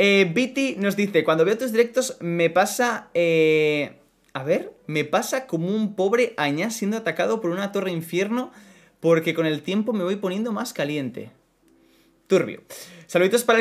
Eh, nos dice, cuando veo tus directos me pasa... Eh, a ver, me pasa como un pobre añá siendo atacado por una torre infierno porque con el tiempo me voy poniendo más caliente. Turbio. Saluditos para...